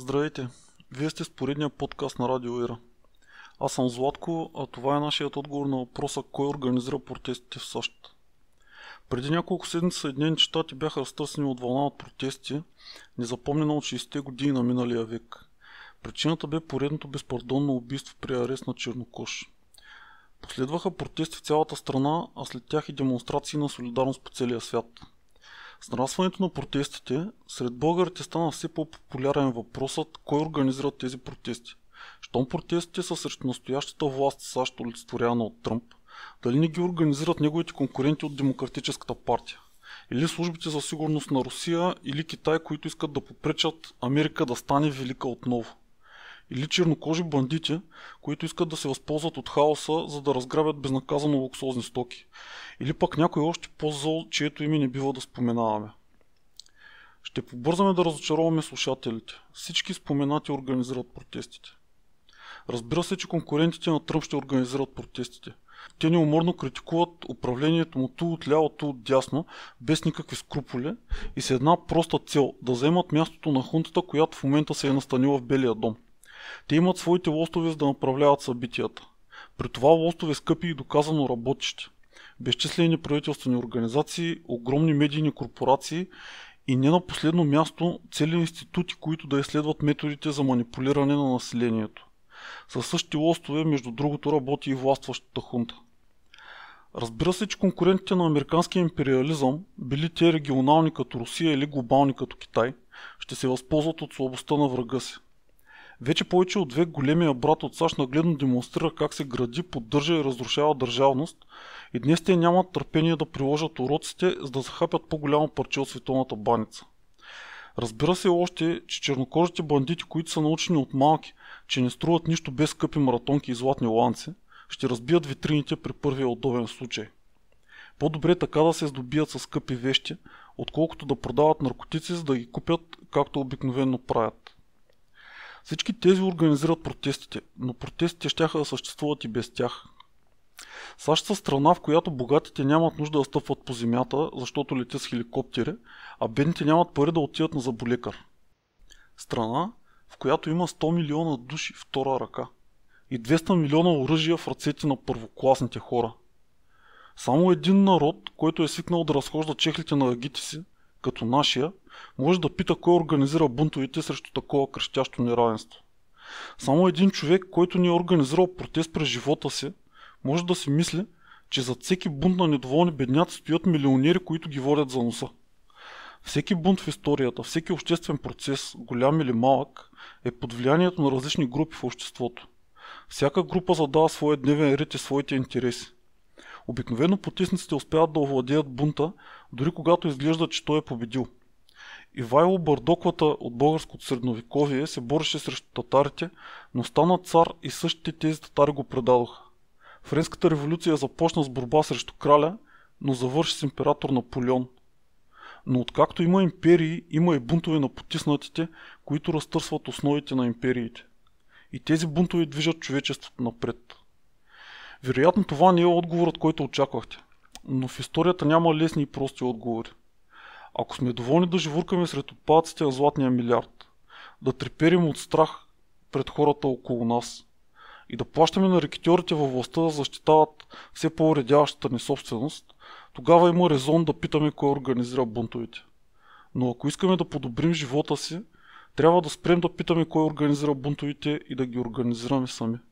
Здравейте! Вие сте с поредния подкаст на Радио Ира. Аз съм Златко, а това е нашият отговор на въпроса кой организира протестите в САЩ. Преди няколко седмици Съединените щати бяха разтърсени от вълна от протести, незапомнена от 60-те години на миналия век. Причината бе поредното безпардонно убийство при арест на Чернокош. Последваха протести в цялата страна, а след тях и демонстрации на солидарност по целия свят – с нарастването на протестите, сред българите стана все по-популярен въпросът кой организира тези протести. Щом протестите са срещу настоящата власт САЩ, олицетворяна от Тръмп, дали не ги организират неговите конкуренти от Демократическата партия? Или службите за сигурност на Русия или Китай, които искат да попречат Америка да стане велика отново? или чернокожи бандити, които искат да се възползват от хаоса, за да разграбят безнаказано луксозни стоки. Или пък някой още по-зъл, чието име не бива да споменаваме. Ще побързаме да разочароваме слушателите. Всички споменати организират протестите. Разбира се, че конкурентите на Тръмп ще организират протестите. Те неуморно критикуват управлението му ту от ляво, ту от дясно, без никакви скруполи и с една проста цел – да вземат мястото на хунтата, която в момента се е настанила в Белия дом – те имат своите лостове за да направляват събитията. При това лостове скъпи и доказано работещи. Безчислени правителствени организации, огромни медийни корпорации и не на последно място цели институти, които да изследват методите за манипулиране на населението. Със същите лостове, между другото, работи и властващата хунта. Разбира се, че конкурентите на американския империализъм, били те регионални като Русия или глобални като Китай, ще се възползват от слабостта на врага си. Вече повече от две големия брат от САЩ нагледно демонстрира как се гради, поддържа и разрушава държавност и днес те нямат търпение да приложат уроците, за да захапят по-голямо парче от световната баница. Разбира се още, че чернокожите бандити, които са научени от малки, че не струват нищо без скъпи маратонки и златни ланци, ще разбият витрините при първия удобен случай. По-добре така да се здобият с скъпи вещи, отколкото да продават наркотици, за да ги купят, както обикновено правят. Всички тези организират протестите, но протестите ще да съществуват и без тях. САЩ са страна, в която богатите нямат нужда да стъпват по земята, защото летят с хеликоптери, а бедните нямат пари да отидат на заболекар. Страна, в която има 100 милиона души втора ръка и 200 милиона оръжия в ръцете на първокласните хора. Само един народ, който е свикнал да разхожда чехлите на агите си, като нашия, може да пита кой организира бунтовите срещу такова кръщящо неравенство. Само един човек, който не е организирал протест през живота си, може да си мисли, че зад всеки бунт на недоволни бедняци стоят милионери, които ги водят за носа. Всеки бунт в историята, всеки обществен процес, голям или малък, е под влиянието на различни групи в обществото. Всяка група задава своя дневен ред и своите интереси. Обикновено потисниците успяват да овладеят бунта, дори когато изглежда, че той е победил. Ивайло Бардоквата от българското средновековие се бореше срещу татарите, но стана цар и същите тези татари го предадоха. Френската революция започна с борба срещу краля, но завърши с император Наполеон. Но откакто има империи, има и бунтове на потиснатите, които разтърсват основите на империите. И тези бунтове движат човечеството напред. Вероятно това не е отговорът, който очаквахте, но в историята няма лесни и прости отговори. Ако сме доволни да живуркаме сред отпадците на златния милиард, да треперим от страх пред хората около нас и да плащаме на рекетерите във властта да защитават все по-уредяващата ни собственост, тогава има резон да питаме кой организира бунтовите. Но ако искаме да подобрим живота си, трябва да спрем да питаме кой организира бунтовите и да ги организираме сами.